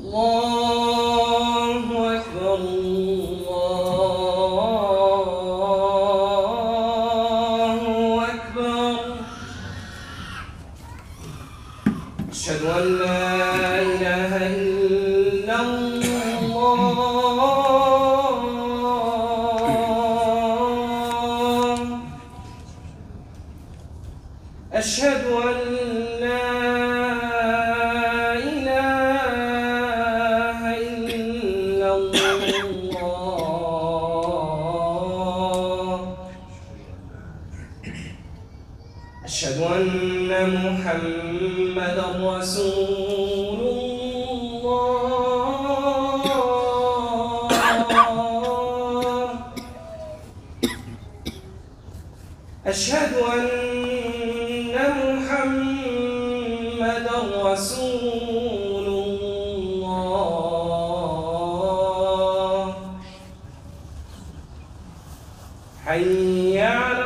Long.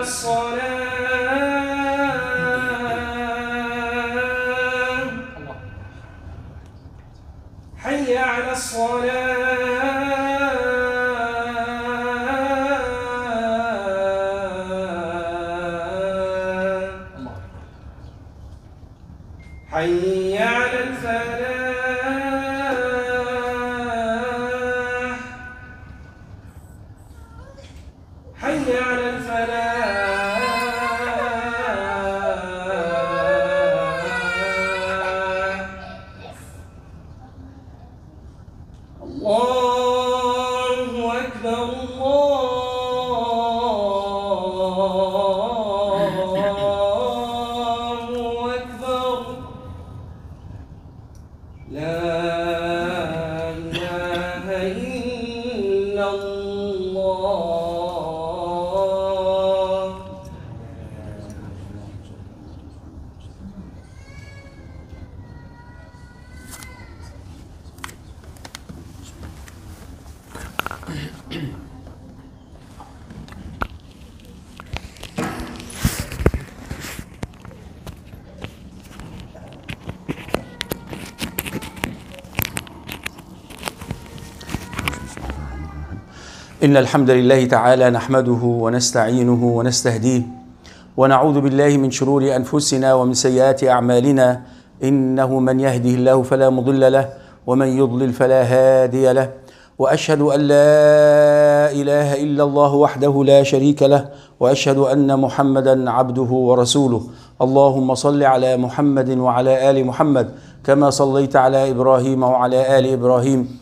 That's لا إن الحمد لله تعالى نحمده ونستعينه ونستهديه ونعوذ بالله من شرور أنفسنا ومن سيئات أعمالنا إنه من يهده الله فلا مضل له ومن يضلل فلا هادي له واشهد ان لا اله الا الله وحده لا شريك له واشهد ان محمدا عبده ورسوله اللهم صل على محمد وعلى ال محمد كما صليت على ابراهيم وعلى ال ابراهيم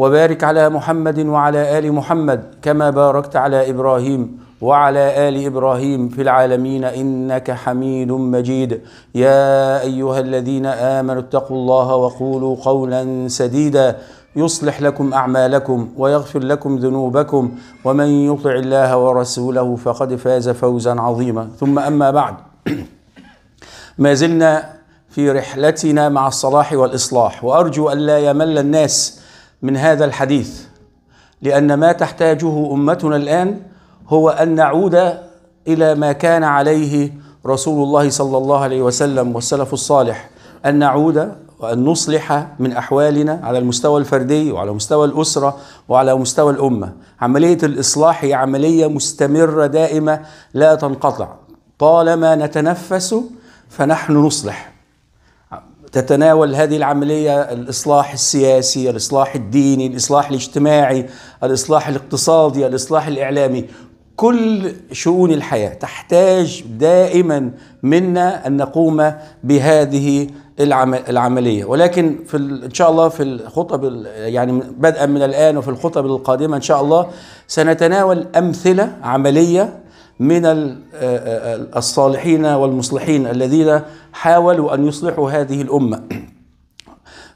وبارك على محمد وعلى ال محمد كما باركت على ابراهيم وعلى ال ابراهيم في العالمين انك حميد مجيد يا ايها الذين امنوا اتقوا الله وقولوا قولا سديدا يصلح لكم اعمالكم ويغفر لكم ذنوبكم ومن يطع الله ورسوله فقد فاز فوزا عظيما ثم اما بعد ما زلنا في رحلتنا مع الصلاح والاصلاح وارجو الا يمل الناس من هذا الحديث لأن ما تحتاجه أمتنا الآن هو أن نعود إلى ما كان عليه رسول الله صلى الله عليه وسلم والسلف الصالح أن نعود وأن نصلح من أحوالنا على المستوى الفردي وعلى مستوى الأسرة وعلى مستوى الأمة عملية الإصلاح هي عملية مستمرة دائمة لا تنقطع طالما نتنفس فنحن نصلح تتناول هذه العملية الإصلاح السياسي، الإصلاح الديني، الإصلاح الاجتماعي، الإصلاح الاقتصادي، الإصلاح الإعلامي، كل شؤون الحياة تحتاج دائما منا أن نقوم بهذه العملية ولكن في إن شاء الله في الخطب يعني بدءا من الآن وفي الخطب القادمة إن شاء الله سنتناول أمثلة عملية من الصالحين والمصلحين الذين حاولوا أن يصلحوا هذه الأمة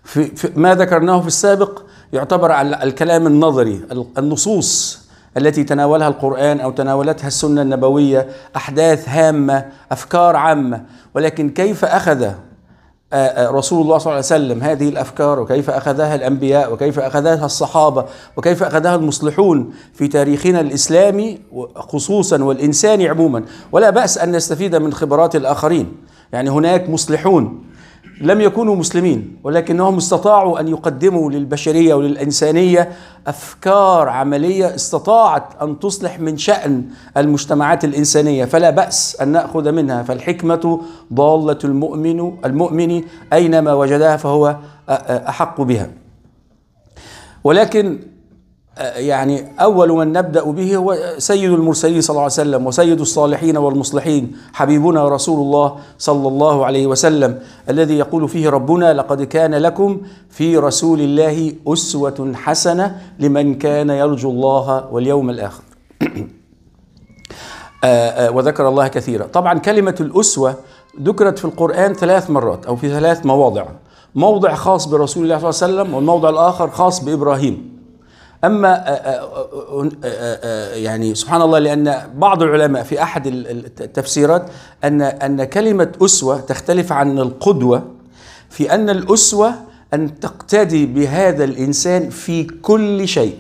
في ما ذكرناه في السابق يعتبر على الكلام النظري النصوص التي تناولها القرآن أو تناولتها السنة النبوية أحداث هامة أفكار عامة ولكن كيف أخذ آه، آه، رسول الله صلى الله عليه وسلم هذه الافكار وكيف اخذها الانبياء وكيف اخذها الصحابه وكيف اخذها المصلحون في تاريخنا الاسلامي خصوصا والانساني عموما ولا باس ان نستفيد من خبرات الاخرين يعني هناك مصلحون لم يكونوا مسلمين ولكنهم استطاعوا ان يقدموا للبشريه وللانسانيه افكار عمليه استطاعت ان تصلح من شان المجتمعات الانسانيه فلا باس ان ناخذ منها فالحكمه ضاله المؤمن المؤمن اينما وجدها فهو احق بها ولكن يعني أول من نبدأ به هو سيد المرسلين صلى الله عليه وسلم وسيد الصالحين والمصلحين حبيبنا رسول الله صلى الله عليه وسلم الذي يقول فيه ربنا لقد كان لكم في رسول الله أسوة حسنة لمن كان يرجو الله واليوم الآخر آه، آه، وذكر الله كثيرا طبعا كلمة الأسوة ذكرت في القرآن ثلاث مرات أو في ثلاث مواضع موضع خاص برسول الله صلى الله عليه وسلم والموضع الآخر خاص بإبراهيم اما آه، آه، آه، يعني سبحان الله لان بعض العلماء في احد التفسيرات ان ان كلمه اسوه تختلف عن القدوه في ان الاسوه ان تقتدي بهذا الانسان في كل شيء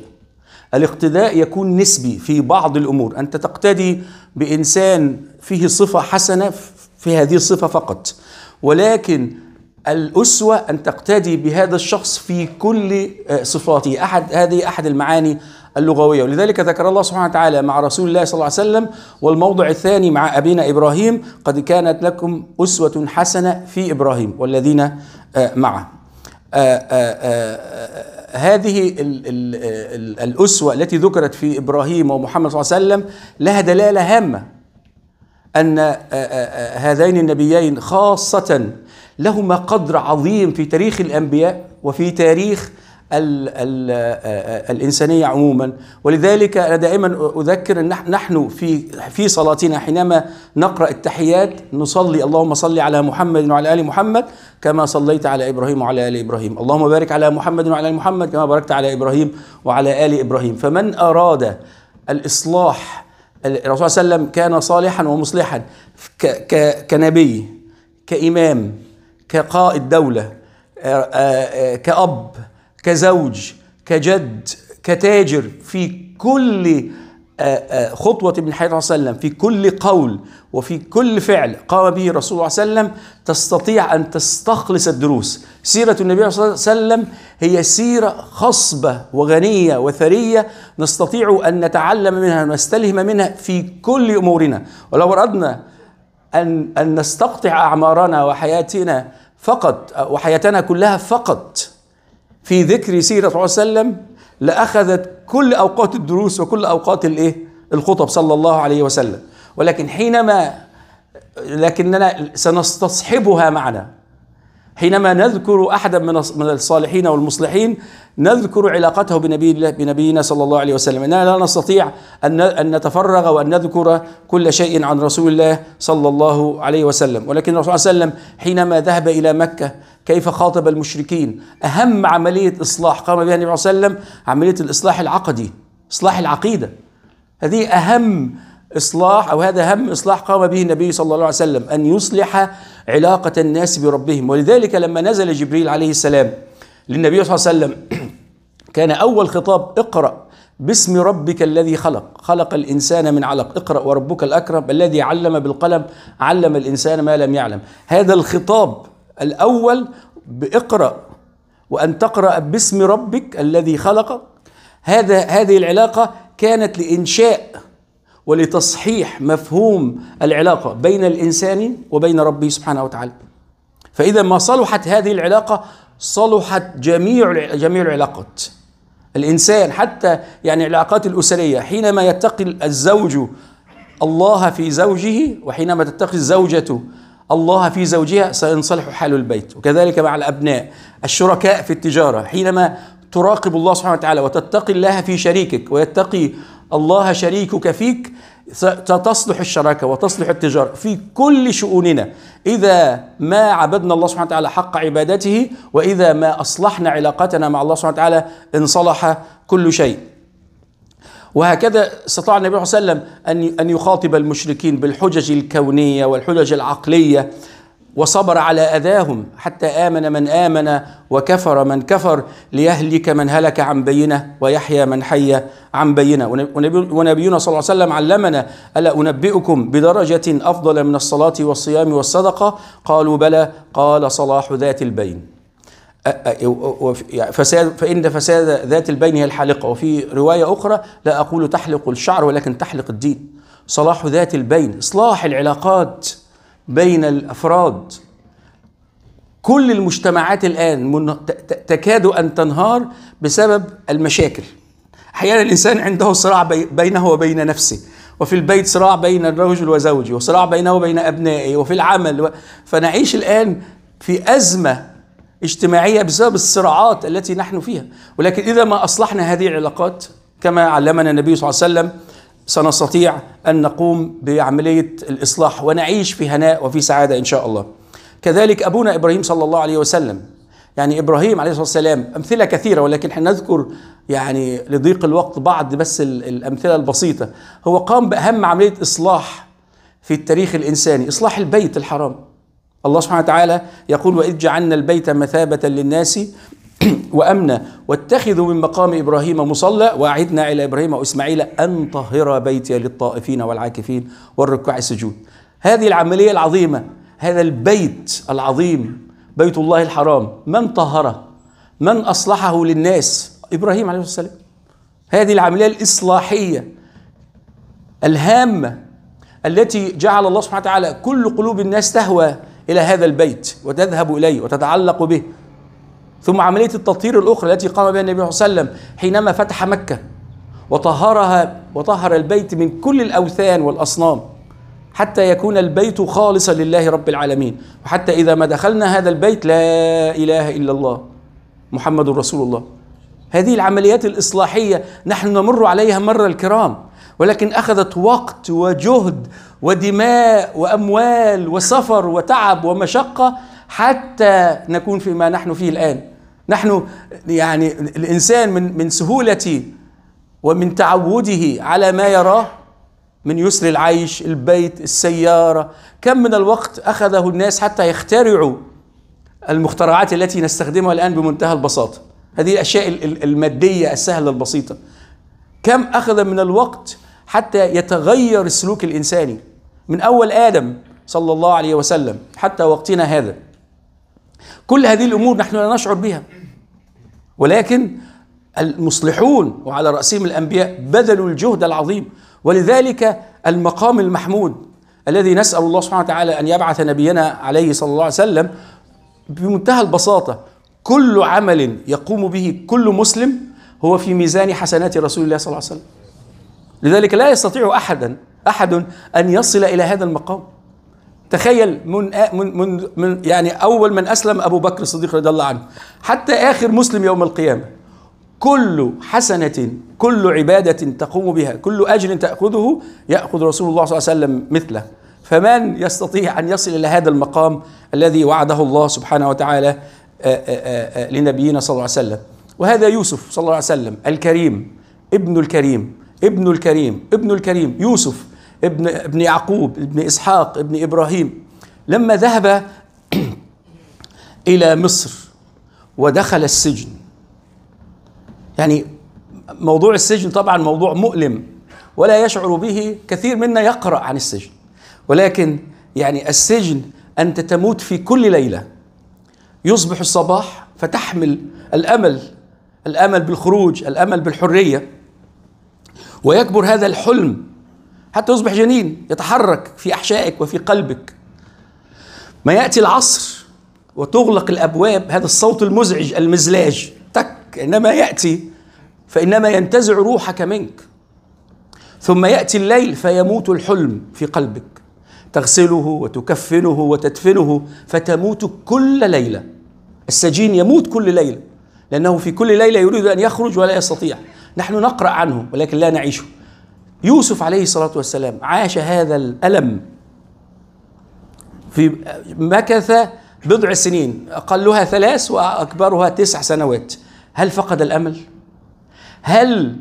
الاقتداء يكون نسبي في بعض الامور انت تقتدي بانسان فيه صفه حسنه في هذه الصفه فقط ولكن الأسوة أن تقتدي بهذا الشخص في كل آه، صفاته أحد هذه أحد المعاني اللغوية ولذلك ذكر الله سبحانه وتعالى مع رسول الله صلى الله عليه وسلم والموضع الثاني مع أبينا إبراهيم قد كانت لكم أسوة حسنة في إبراهيم والذين آه، معه آه، هذه الأسوة التي ذكرت في إبراهيم ومحمد صلى الله عليه وسلم لها دلالة هامة أن هذين النبيين خاصة لهما قدر عظيم في تاريخ الأنبياء وفي تاريخ الـ الـ آه، آه، الإنسانية عموما ولذلك أنا دائما أذكر أن نحن في في صلاتنا حينما نقرأ التحيات نصلي اللهم صل على محمد وعلى آل محمد كما صليت على إبراهيم وعلى آل إبراهيم اللهم بارك على محمد وعلى آل محمد كما باركت على إبراهيم وعلى آل إبراهيم فمن أراد الإصلاح الرسول صلى الله عليه وسلم كان صالحا ومصلحا كنبي كإمام كقائد دولة آه، آه، آه، كأب كزوج كجد كتاجر في كل خطوة من حياة صلى الله عليه وسلم في كل قول وفي كل فعل قام به الرسول صلى الله عليه وسلم تستطيع أن تستخلص الدروس سيرة النبي صلى الله عليه وسلم هي سيرة خصبة وغنية وثرية نستطيع أن نتعلم منها ونستلهم منها في كل أمورنا ولو أردنا أن أن نستقطع أعمارنا وحياتنا فقط وحياتنا كلها فقط في ذكر سيرة صلى الله عليه وسلم لأخذت كل أوقات الدروس وكل أوقات الإيه الخطب صلى الله عليه وسلم ولكن حينما لكننا سنستصحبها معنا حينما نذكر أحدا من الصالحين والمصلحين نذكر علاقته بنبي الله بنبينا صلى الله عليه وسلم إننا لا نستطيع أن نتفرغ وأن نذكر كل شيء عن رسول الله صلى الله عليه وسلم ولكن الرسول صلى الله عليه وسلم حينما ذهب إلى مكة كيف خاطب المشركين أهم عملية إصلاح قام بها النبي صلى الله عليه وسلم عملية الإصلاح العقدي إصلاح العقيدة هذه أهم إصلاح أو هذا هم إصلاح قام به النبي صلى الله عليه وسلم أن يصلح علاقة الناس بربهم ولذلك لما نزل جبريل عليه السلام للنبي صلى الله عليه وسلم كان أول خطاب اقرأ باسم ربك الذي خلق خلق الإنسان من علق اقرأ وربك الأكرم الذي علم بالقلم علم الإنسان ما لم يعلم هذا الخطاب الأول بإقرأ وأن تقرأ باسم ربك الذي خلق هذا هذه العلاقة كانت لإنشاء ولتصحيح مفهوم العلاقه بين الانسان وبين ربه سبحانه وتعالى. فاذا ما صلحت هذه العلاقه صلحت جميع جميع العلاقات. الانسان حتى يعني العلاقات الاسريه حينما يتقي الزوج الله في زوجه وحينما تتقي الزوجه الله في زوجها سينصلح حال البيت وكذلك مع الابناء الشركاء في التجاره حينما تراقب الله سبحانه وتعالى وتتقي الله في شريكك ويتقي الله شريكك فيك ستصلح الشراكة وتصلح التجارة في كل شؤوننا إذا ما عبدنا الله سبحانه وتعالى حق عبادته وإذا ما أصلحنا علاقتنا مع الله سبحانه وتعالى انصلح كل شيء وهكذا استطاع النبي صلى الله عليه وسلم أن أن يخاطب المشركين بالحجج الكونية والحجج العقلية وصبر على اذاهم حتى امن من امن وكفر من كفر ليهلك من هلك عن بينه ويحيى من حي عن بينه ونبينا صلى الله عليه وسلم علمنا الا انبئكم بدرجه افضل من الصلاه والصيام والصدقه قالوا بلى قال صلاح ذات البين فساد فإن فساد ذات البين هي الحالقة وفي رواية أخرى لا أقول تحلق الشعر ولكن تحلق الدين صلاح ذات البين إصلاح العلاقات بين الافراد كل المجتمعات الان من تكاد ان تنهار بسبب المشاكل احيانا الانسان عنده صراع بينه وبين نفسه وفي البيت صراع بين الرجل وزوجه وصراع بينه وبين ابنائه وفي العمل و... فنعيش الان في ازمه اجتماعيه بسبب الصراعات التي نحن فيها ولكن اذا ما اصلحنا هذه العلاقات كما علمنا النبي صلى الله عليه وسلم سنستطيع أن نقوم بعملية الإصلاح ونعيش في هناء وفي سعادة إن شاء الله كذلك أبونا إبراهيم صلى الله عليه وسلم يعني إبراهيم عليه الصلاة والسلام أمثلة كثيرة ولكن نذكر يعني لضيق الوقت بعض بس الأمثلة البسيطة هو قام بأهم عملية إصلاح في التاريخ الإنساني إصلاح البيت الحرام الله سبحانه وتعالى يقول وإذ جعلنا البيت مثابة للناس وأمنا واتخذوا من مقام إبراهيم مصلى وأعدنا إلى إبراهيم وإسماعيل أن طهر بيتي للطائفين والعاكفين والركع السجود هذه العملية العظيمة هذا البيت العظيم بيت الله الحرام من طهره من أصلحه للناس إبراهيم عليه السلام هذه العملية الإصلاحية الهامة التي جعل الله سبحانه وتعالى كل قلوب الناس تهوى إلى هذا البيت وتذهب إليه وتتعلق به ثم عملية التطهير الأخرى التي قام بها النبي صلى الله عليه وسلم حينما فتح مكة وطهرها وطهر البيت من كل الأوثان والأصنام حتى يكون البيت خالصا لله رب العالمين وحتى إذا ما دخلنا هذا البيت لا إله إلا الله محمد رسول الله هذه العمليات الإصلاحية نحن نمر عليها مرة الكرام ولكن أخذت وقت وجهد ودماء وأموال وسفر وتعب ومشقة حتى نكون فيما نحن فيه الآن نحن يعني الانسان من من سهوله ومن تعوده على ما يراه من يسر العيش، البيت، السياره، كم من الوقت اخذه الناس حتى يخترعوا المخترعات التي نستخدمها الان بمنتهى البساطه. هذه الاشياء الماديه السهله البسيطه. كم اخذ من الوقت حتى يتغير السلوك الانساني من اول ادم صلى الله عليه وسلم حتى وقتنا هذا. كل هذه الأمور نحن لا نشعر بها ولكن المصلحون وعلى رأسهم الأنبياء بذلوا الجهد العظيم ولذلك المقام المحمود الذي نسأل الله سبحانه وتعالى أن يبعث نبينا عليه صلى الله عليه وسلم بمنتهى البساطة كل عمل يقوم به كل مسلم هو في ميزان حسنات رسول الله صلى الله عليه وسلم لذلك لا يستطيع أحدا أحد أن يصل إلى هذا المقام تخيل من, من, من يعني أول من أسلم أبو بكر الصديق رضي الله عنه حتى آخر مسلم يوم القيامة كل حسنة كل عبادة تقوم بها كل أجر تأخذه يأخذ رسول الله صلى الله عليه وسلم مثله فمن يستطيع أن يصل إلى هذا المقام الذي وعده الله سبحانه وتعالى لنبينا صلى الله عليه وسلم وهذا يوسف صلى الله عليه وسلم الكريم ابن الكريم ابن الكريم ابن الكريم يوسف ابن ابن يعقوب ابن اسحاق ابن ابراهيم لما ذهب الى مصر ودخل السجن يعني موضوع السجن طبعا موضوع مؤلم ولا يشعر به كثير منا يقرا عن السجن ولكن يعني السجن انت تموت في كل ليله يصبح الصباح فتحمل الامل الامل بالخروج الامل بالحريه ويكبر هذا الحلم حتى يصبح جنين يتحرك في أحشائك وفي قلبك ما يأتي العصر وتغلق الأبواب هذا الصوت المزعج المزلاج تك إنما يأتي فإنما ينتزع روحك منك ثم يأتي الليل فيموت الحلم في قلبك تغسله وتكفنه وتدفنه فتموت كل ليلة السجين يموت كل ليلة لأنه في كل ليلة يريد أن يخرج ولا يستطيع نحن نقرأ عنه ولكن لا نعيشه يوسف عليه الصلاة والسلام عاش هذا الألم في مكث بضع سنين أقلها ثلاث وأكبرها تسع سنوات هل فقد الأمل؟ هل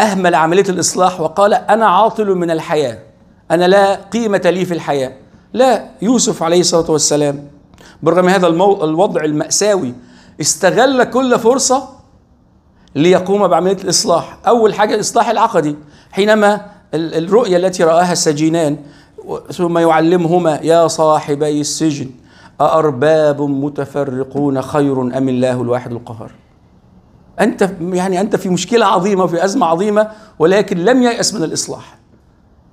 أهمل عملية الإصلاح وقال أنا عاطل من الحياة أنا لا قيمة لي في الحياة لا يوسف عليه الصلاة والسلام برغم هذا الوضع المأساوي استغل كل فرصة ليقوم بعملية الإصلاح أول حاجة الإصلاح العقدي حينما الرؤية التي رآها السجينان ثم يعلمهما يا صاحبي السجن أأرباب متفرقون خير أم الله الواحد القهار أنت يعني أنت في مشكلة عظيمة وفي أزمة عظيمة ولكن لم ييأس من الإصلاح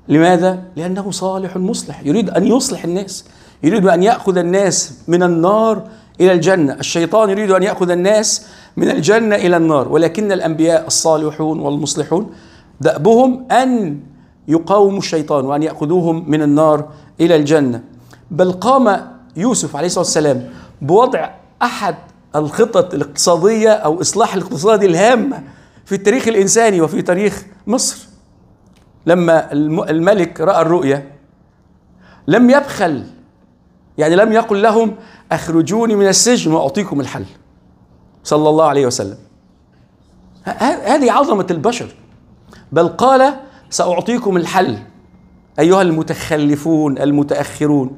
لماذا؟ لأنه صالح مصلح يريد أن يصلح الناس يريد أن يأخذ الناس من النار إلى الجنة الشيطان يريد أن يأخذ الناس من الجنة إلى النار ولكن الأنبياء الصالحون والمصلحون دأبهم أن يقاوموا الشيطان وأن يأخذوهم من النار إلى الجنة بل قام يوسف عليه الصلاة والسلام بوضع أحد الخطط الاقتصادية أو إصلاح الاقتصادي الهامة في التاريخ الإنساني وفي تاريخ مصر لما الملك رأى الرؤية لم يبخل يعني لم يقل لهم أخرجوني من السجن وأعطيكم الحل صلى الله عليه وسلم هذه عظمة البشر بل قال سأعطيكم الحل أيها المتخلفون المتأخرون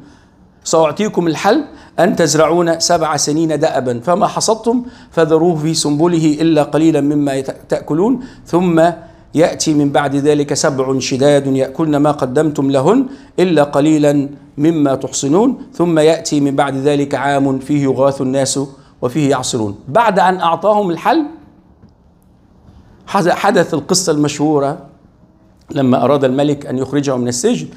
سأعطيكم الحل أن تزرعون سبع سنين دأبا فما حصدتم فذروه في سنبله إلا قليلا مما تأكلون ثم يأتي من بعد ذلك سبع شداد يأكلن ما قدمتم لهن إلا قليلا مما تحصنون ثم يأتي من بعد ذلك عام فيه يغاث الناس وفيه يعصرون بعد أن أعطاهم الحل حدث القصة المشهورة لما أراد الملك أن يخرجه من السجن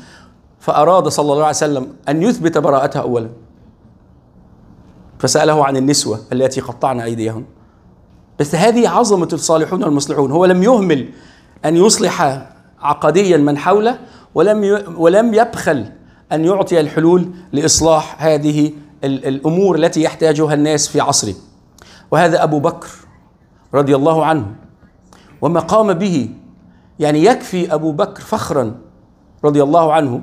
فأراد صلى الله عليه وسلم أن يثبت براءتها أولا فسأله عن النسوة التي قطعنا أيديهم بس هذه عظمة الصالحون والمصلحون هو لم يهمل أن يصلح عقديا من حوله ولم ولم يبخل أن يعطي الحلول لإصلاح هذه الامور التي يحتاجها الناس في عصره وهذا ابو بكر رضي الله عنه وما قام به يعني يكفي ابو بكر فخرا رضي الله عنه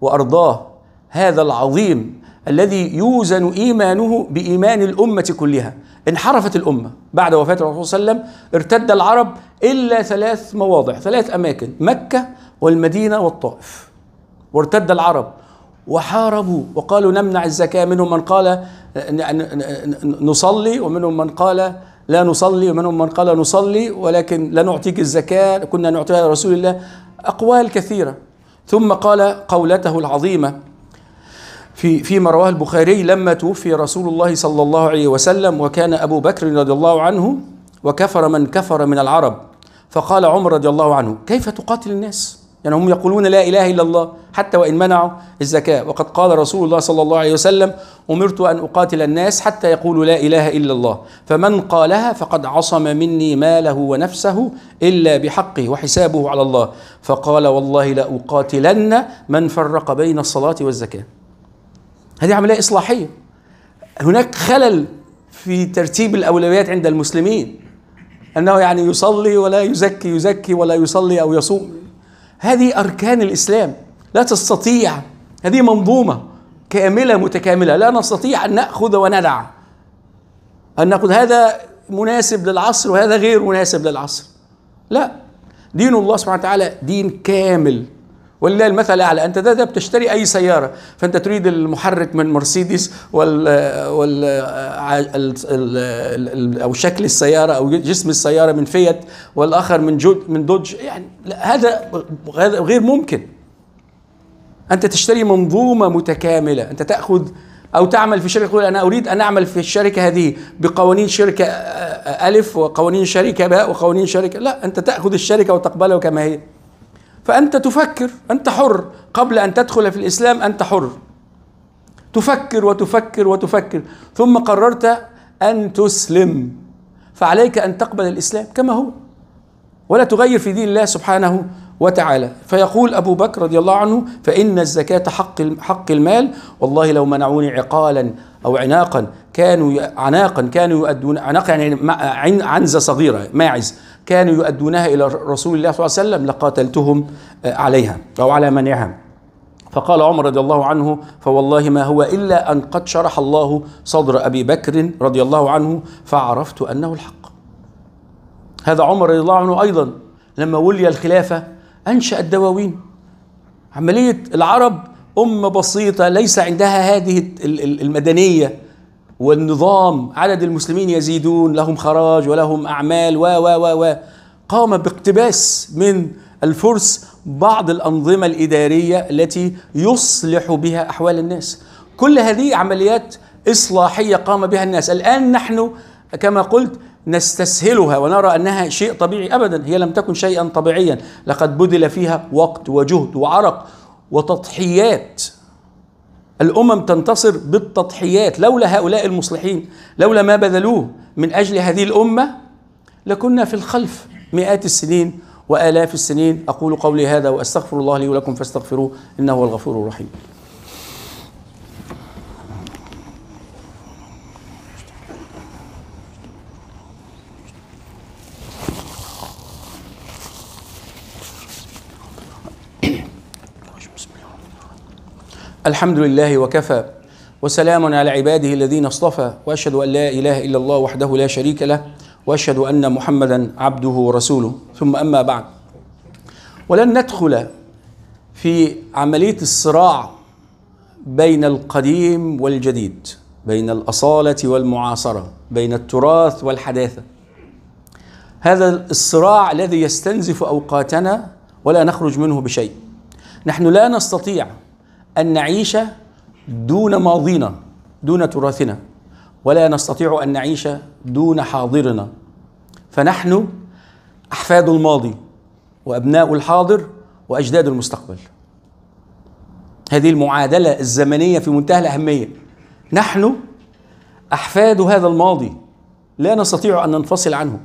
وارضاه هذا العظيم الذي يوزن ايمانه بايمان الامه كلها انحرفت الامه بعد وفاه الرسول صلى الله عليه وسلم ارتد العرب الا ثلاث مواضع ثلاث اماكن مكه والمدينه والطائف وارتد العرب وحاربوا وقالوا نمنع الزكاة منهم من قال نصلي ومنهم من قال لا نصلي ومنهم من قال نصلي ولكن لا نعطيك الزكاة كنا نعطيها لرسول الله أقوال كثيرة ثم قال قولته العظيمة في فيما رواه البخاري لما توفي رسول الله صلى الله عليه وسلم وكان أبو بكر رضي الله عنه وكفر من كفر من العرب فقال عمر رضي الله عنه كيف تقاتل الناس يعني هم يقولون لا إله إلا الله حتى وإن منعوا الزكاة وقد قال رسول الله صلى الله عليه وسلم أمرت أن أقاتل الناس حتى يقولوا لا إله إلا الله فمن قالها فقد عصم مني ماله ونفسه إلا بحقه وحسابه على الله فقال والله لأقاتلن من فرق بين الصلاة والزكاة هذه عملية إصلاحية هناك خلل في ترتيب الأولويات عند المسلمين أنه يعني يصلي ولا يزكي يزكي ولا يصلي أو يصوم هذه أركان الإسلام لا تستطيع هذه منظومة كاملة متكاملة لا نستطيع أن نأخذ وندع أن نأخذ هذا مناسب للعصر وهذا غير مناسب للعصر لا دين الله سبحانه وتعالى دين كامل ولله المثل الاعلى انت ده, ده بتشتري اي سياره فانت تريد المحرك من مرسيدس وال وال او شكل السياره او جسم السياره من فيت والاخر من جود من دوج يعني هذا غير ممكن انت تشتري منظومه متكامله انت تاخذ او تعمل في شركه تقول انا اريد ان اعمل في الشركه هذه بقوانين شركه الف وقوانين شركه باء وقوانين شركه لا انت تاخذ الشركه وتقبلها كما هي فأنت تفكر أنت حر قبل أن تدخل في الإسلام أنت حر تفكر وتفكر وتفكر ثم قررت أن تسلم فعليك أن تقبل الإسلام كما هو ولا تغير في دين الله سبحانه وتعالى فيقول أبو بكر رضي الله عنه فإن الزكاة حق حق المال والله لو منعوني عقالا أو عناقا كانوا عناقا كانوا يؤدون عناق يعني عنزة صغيرة ماعز كانوا يؤدونها إلى رسول الله صلى الله عليه وسلم لقاتلتهم آه، عليها أو على منعها فقال عمر رضي الله عنه فوالله ما هو إلا أن قد شرح الله صدر أبي بكر رضي الله عنه فعرفت أنه الحق هذا عمر رضي الله عنه أيضا لما ولي الخلافة أنشأ الدواوين عملية العرب أمة بسيطة ليس عندها هذه المدنية والنظام عدد المسلمين يزيدون لهم خراج ولهم أعمال و و و قام باقتباس من الفرس بعض الأنظمة الإدارية التي يصلح بها أحوال الناس كل هذه عمليات إصلاحية قام بها الناس الآن نحن كما قلت نستسهلها ونرى انها شيء طبيعي ابدا هي لم تكن شيئا طبيعيا لقد بذل فيها وقت وجهد وعرق وتضحيات الأمم تنتصر بالتضحيات لولا هؤلاء المصلحين لولا ما بذلوه من أجل هذه الأمة لكنا في الخلف مئات السنين وآلاف السنين أقول قولي هذا وأستغفر الله لي ولكم فاستغفروه إنه هو الغفور الرحيم الحمد لله وكفى وسلام على عباده الذين اصطفى واشهد ان لا اله الا الله وحده لا شريك له واشهد ان محمدا عبده ورسوله ثم اما بعد ولن ندخل في عمليه الصراع بين القديم والجديد بين الاصاله والمعاصره بين التراث والحداثه هذا الصراع الذي يستنزف اوقاتنا ولا نخرج منه بشيء نحن لا نستطيع أن نعيش دون ماضينا دون تراثنا ولا نستطيع أن نعيش دون حاضرنا فنحن أحفاد الماضي وأبناء الحاضر وأجداد المستقبل هذه المعادلة الزمنية في منتهى الأهمية نحن أحفاد هذا الماضي لا نستطيع أن ننفصل عنه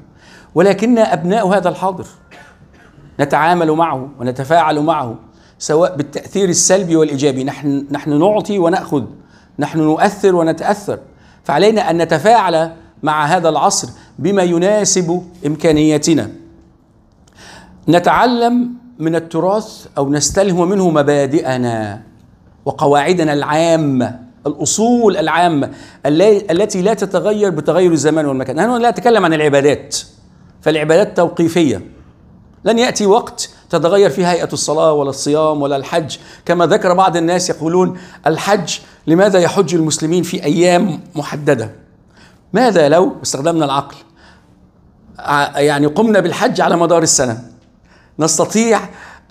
ولكن أبناء هذا الحاضر نتعامل معه ونتفاعل معه سواء بالتأثير السلبي والإيجابي نحن نحن نعطي ونأخذ نحن نؤثر ونتأثر فعلينا أن نتفاعل مع هذا العصر بما يناسب إمكانياتنا نتعلم من التراث أو نستلهم منه مبادئنا وقواعدنا العامة الأصول العامة التي لا تتغير بتغير الزمان والمكان نحن لا نتكلم عن العبادات فالعبادات توقيفية لن يأتي وقت تتغير فيه هيئة الصلاة ولا الصيام ولا الحج كما ذكر بعض الناس يقولون الحج لماذا يحج المسلمين في أيام محددة ماذا لو استخدمنا العقل يعني قمنا بالحج على مدار السنة نستطيع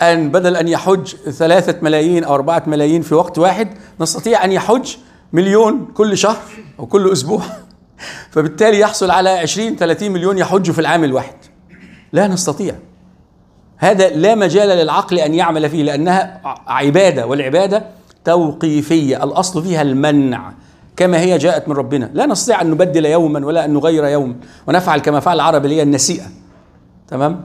أن بدل أن يحج ثلاثة ملايين أو أربعة ملايين في وقت واحد نستطيع أن يحج مليون كل شهر أو كل أسبوع فبالتالي يحصل على 20 30 مليون يحج في العام الواحد لا نستطيع هذا لا مجال للعقل أن يعمل فيه لأنها عبادة والعبادة توقيفية الأصل فيها المنع كما هي جاءت من ربنا لا نستطيع أن نبدل يوما ولا أن نغير يوما ونفعل كما فعل العرب اللي هي النسيئة تمام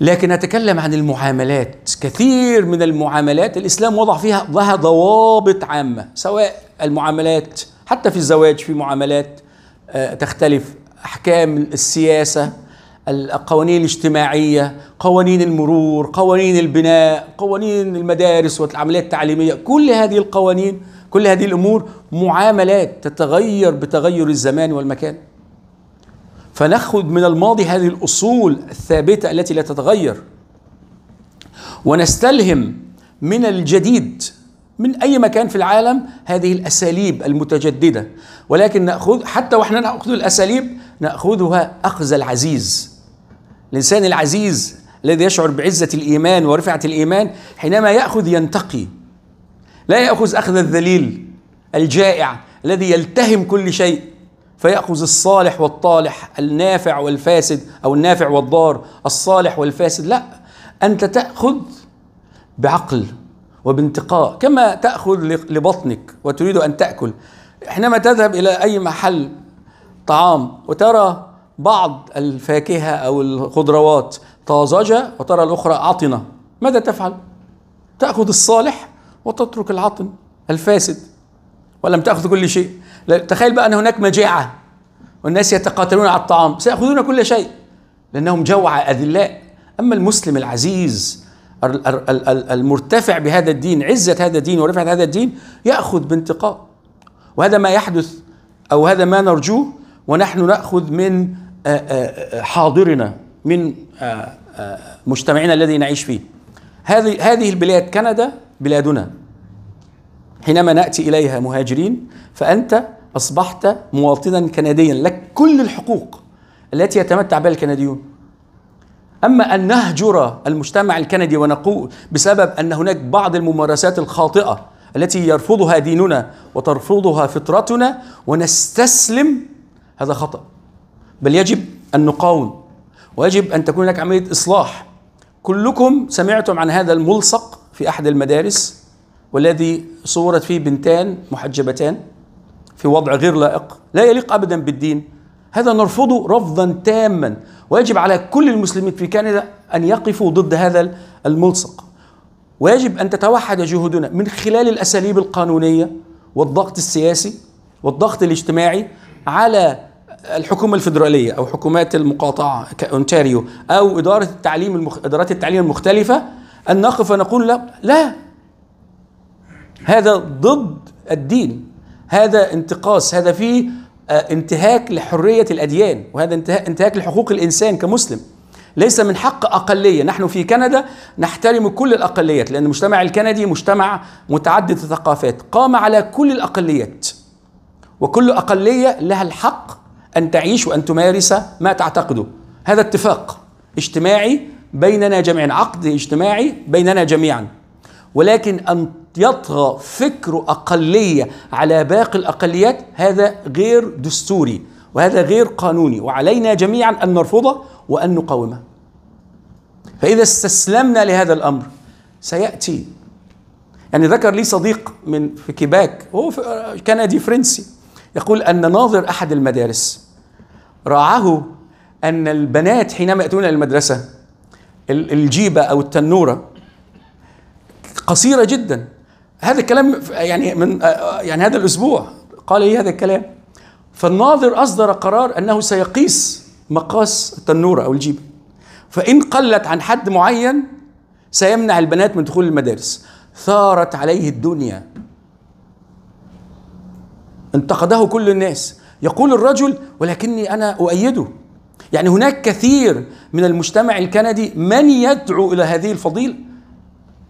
لكن نتكلم عن المعاملات كثير من المعاملات الإسلام وضع فيها لها ضوابط عامة سواء المعاملات حتى في الزواج في معاملات آه، تختلف أحكام السياسة القوانين الاجتماعية قوانين المرور قوانين البناء قوانين المدارس والعمليات التعليمية كل هذه القوانين كل هذه الأمور معاملات تتغير بتغير الزمان والمكان فنأخذ من الماضي هذه الأصول الثابتة التي لا تتغير ونستلهم من الجديد من أي مكان في العالم هذه الأساليب المتجددة ولكن نأخذ حتى وإحنا نأخذ الأساليب نأخذها أخذ العزيز الإنسان العزيز الذي يشعر بعزة الإيمان ورفعة الإيمان حينما يأخذ ينتقي لا يأخذ أخذ الذليل الجائع الذي يلتهم كل شيء فيأخذ الصالح والطالح النافع والفاسد أو النافع والضار الصالح والفاسد لا أنت تأخذ بعقل وبانتقاء كما تأخذ لبطنك وتريد أن تأكل حينما تذهب إلى أي محل طعام وترى بعض الفاكهة أو الخضروات طازجة وترى الأخرى عطنة ماذا تفعل؟ تأخذ الصالح وتترك العطن الفاسد ولم تأخذ كل شيء تخيل بقى أن هناك مجاعة والناس يتقاتلون على الطعام سيأخذون كل شيء لأنهم جوعى أذلاء أما المسلم العزيز المرتفع بهذا الدين عزة هذا الدين ورفعة هذا الدين يأخذ بانتقاء وهذا ما يحدث أو هذا ما نرجوه ونحن نأخذ من حاضرنا من آه، آه، مجتمعنا الذي نعيش فيه هذه هذه البلاد كندا بلادنا حينما ناتي اليها مهاجرين فانت اصبحت مواطنا كنديا لك كل الحقوق التي يتمتع بها الكنديون اما ان نهجر المجتمع الكندي ونقول بسبب ان هناك بعض الممارسات الخاطئه التي يرفضها ديننا وترفضها فطرتنا ونستسلم هذا خطأ بل يجب أن نقاوم ويجب أن تكون هناك عملية إصلاح كلكم سمعتم عن هذا الملصق في أحد المدارس والذي صورت فيه بنتان محجبتان في وضع غير لائق لا يليق أبدا بالدين هذا نرفضه رفضا تاما ويجب على كل المسلمين في كندا أن يقفوا ضد هذا الملصق ويجب أن تتوحد جهودنا من خلال الأساليب القانونية والضغط السياسي والضغط الاجتماعي على الحكومة الفيدرالية أو حكومات المقاطعة كأونتاريو أو إدارة التعليم المخ... إدارات التعليم المختلفة أن نقف ونقول لا لا هذا ضد الدين هذا انتقاص هذا فيه آه، انتهاك لحرية الأديان وهذا انتهاك لحقوق الإنسان كمسلم ليس من حق أقلية نحن في كندا نحترم كل الأقليات لأن المجتمع الكندي مجتمع متعدد الثقافات قام على كل الأقليات وكل أقلية لها الحق أن تعيش وأن تمارس ما تعتقده هذا اتفاق اجتماعي بيننا جميعا عقد اجتماعي بيننا جميعا ولكن أن يطغى فكر أقلية على باقي الأقليات هذا غير دستوري وهذا غير قانوني وعلينا جميعا أن نرفضه وأن نقاومه فإذا استسلمنا لهذا الأمر سيأتي يعني ذكر لي صديق من في كيباك هو كندي فرنسي يقول أن ناظر أحد المدارس راعه أن البنات حينما يأتون إلى المدرسة الجيبة أو التنورة قصيرة جدا هذا الكلام يعني من يعني هذا الأسبوع قال لي إيه هذا الكلام فالناظر أصدر قرار أنه سيقيس مقاس التنورة أو الجيبة فإن قلت عن حد معين سيمنع البنات من دخول المدارس ثارت عليه الدنيا انتقده كل الناس يقول الرجل ولكني انا اؤيده يعني هناك كثير من المجتمع الكندي من يدعو الى هذه الفضيله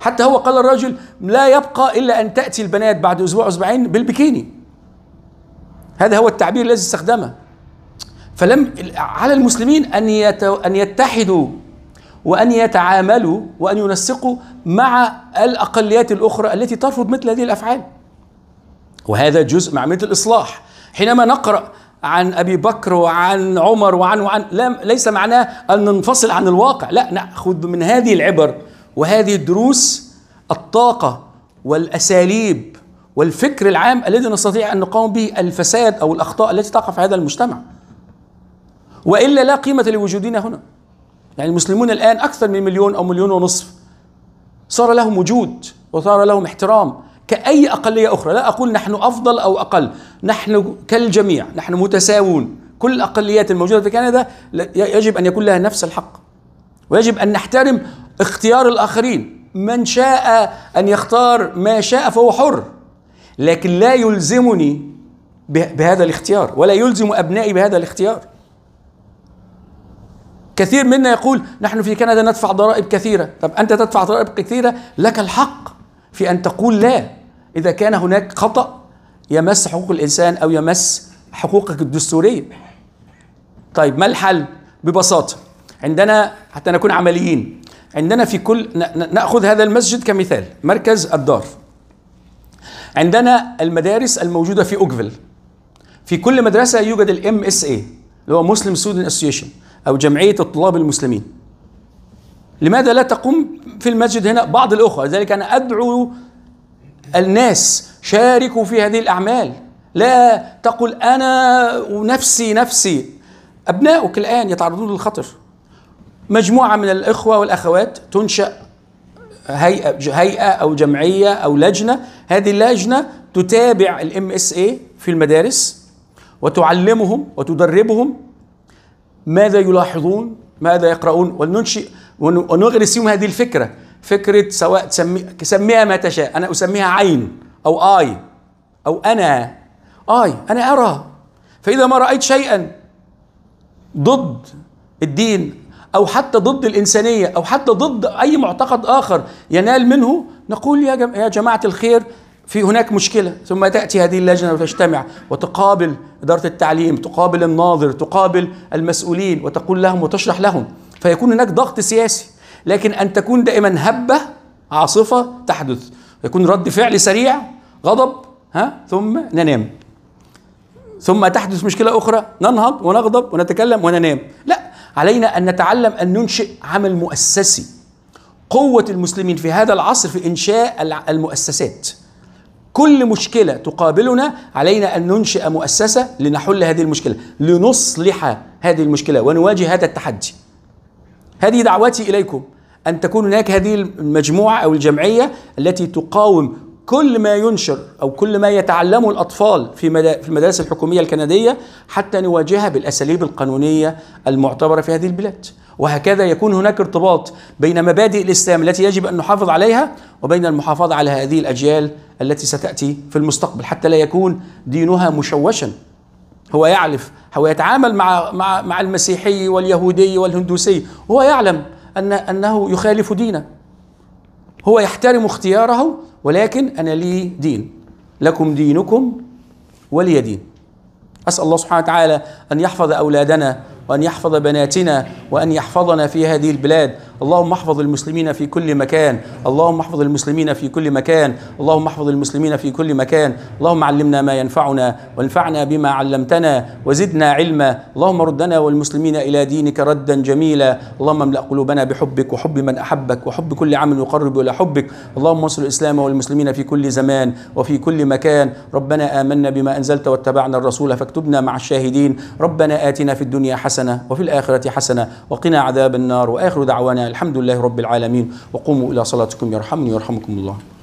حتى هو قال الرجل لا يبقى الا ان تاتي البنات بعد اسبوع اسبوعين بالبكيني هذا هو التعبير الذي استخدمه فلم على المسلمين ان ان يتحدوا وان يتعاملوا وان ينسقوا مع الاقليات الاخرى التي ترفض مثل هذه الافعال وهذا جزء من عملية الإصلاح حينما نقرأ عن أبي بكر وعن عمر وعن وعن لا ليس معناه أن ننفصل عن الواقع لا نأخذ من هذه العبر وهذه الدروس الطاقة والأساليب والفكر العام الذي نستطيع أن نقاوم به الفساد أو الأخطاء التي تقع في هذا المجتمع وإلا لا قيمة لوجودنا هنا يعني المسلمون الآن أكثر من مليون أو مليون ونصف صار لهم وجود وصار لهم احترام كأي أقلية أخرى لا أقول نحن أفضل أو أقل نحن كالجميع نحن متساوون كل الأقليات الموجودة في كندا يجب أن يكون لها نفس الحق ويجب أن نحترم اختيار الآخرين من شاء أن يختار ما شاء فهو حر لكن لا يلزمني بهذا الاختيار ولا يلزم أبنائي بهذا الاختيار كثير منا يقول نحن في كندا ندفع ضرائب كثيرة طب أنت تدفع ضرائب كثيرة لك الحق في أن تقول لا إذا كان هناك خطأ يمس حقوق الإنسان أو يمس حقوقك الدستورية طيب ما الحل ببساطة عندنا حتى نكون عمليين عندنا في كل نأخذ هذا المسجد كمثال مركز الدار عندنا المدارس الموجودة في أوكفيل في كل مدرسة يوجد الام اس اي اللي هو مسلم ستودنت اسوشيشن او جمعية الطلاب المسلمين لماذا لا تقوم في المسجد هنا بعض الأخوة لذلك أنا أدعو الناس شاركوا في هذه الأعمال لا تقل أنا ونفسي نفسي أبنائك الآن يتعرضون للخطر مجموعة من الإخوة والأخوات تنشأ هيئة هيئة أو جمعية أو لجنة هذه اللجنة تتابع الام اس اي في المدارس وتعلمهم وتدربهم ماذا يلاحظون ماذا يقرؤون ولننشئ ونغرس فيهم هذه الفكرة فكرة سواء تسمي سميها ما تشاء أنا أسميها عين أو آي أو أنا آي أنا أرى فإذا ما رأيت شيئا ضد الدين أو حتى ضد الإنسانية أو حتى ضد أي معتقد آخر ينال منه نقول يا, يا جماعة الخير في هناك مشكلة ثم تأتي هذه اللجنة وتجتمع وتقابل إدارة التعليم تقابل الناظر تقابل المسؤولين وتقول لهم وتشرح لهم فيكون هناك ضغط سياسي لكن أن تكون دائما هبة عاصفة تحدث يكون رد فعل سريع غضب ها ثم ننام ثم تحدث مشكلة أخرى ننهض ونغضب ونتكلم وننام لا علينا أن نتعلم أن ننشئ عمل مؤسسي قوة المسلمين في هذا العصر في إنشاء المؤسسات كل مشكلة تقابلنا علينا أن ننشئ مؤسسة لنحل هذه المشكلة لنصلح هذه المشكلة ونواجه هذا التحدي هذه دعوتي اليكم ان تكون هناك هذه المجموعه او الجمعيه التي تقاوم كل ما ينشر او كل ما يتعلمه الاطفال في في المدارس الحكوميه الكنديه حتى نواجهها بالاساليب القانونيه المعتبره في هذه البلاد وهكذا يكون هناك ارتباط بين مبادئ الاسلام التي يجب ان نحافظ عليها وبين المحافظه على هذه الاجيال التي ستاتي في المستقبل حتى لا يكون دينها مشوشا هو يعرف هو يتعامل مع مع مع المسيحي واليهودي والهندوسي هو يعلم ان انه يخالف دينه هو يحترم اختياره ولكن انا لي دين لكم دينكم ولي دين اسال الله سبحانه وتعالى ان يحفظ اولادنا وان يحفظ بناتنا وان يحفظنا في هذه البلاد اللهم احفظ المسلمين في كل مكان اللهم احفظ المسلمين في كل مكان اللهم احفظ المسلمين في كل مكان اللهم علمنا ما ينفعنا وانفعنا بما علمتنا وزدنا علما اللهم ردنا والمسلمين الى دينك ردا جميلا اللهم املا قلوبنا بحبك وحب من احبك وحب كل عمل يقرب الى حبك اللهم انصر الاسلام والمسلمين في كل زمان وفي كل مكان ربنا امنا بما انزلت واتبعنا الرسول فاكتبنا مع الشاهدين ربنا اتنا في الدنيا حسنه وفي الاخره حسنه وقنا عذاب النار واخر دعوانا الحمد لله رب العالمين وقوموا إلى صلاتكم يرحمني ويرحمكم الله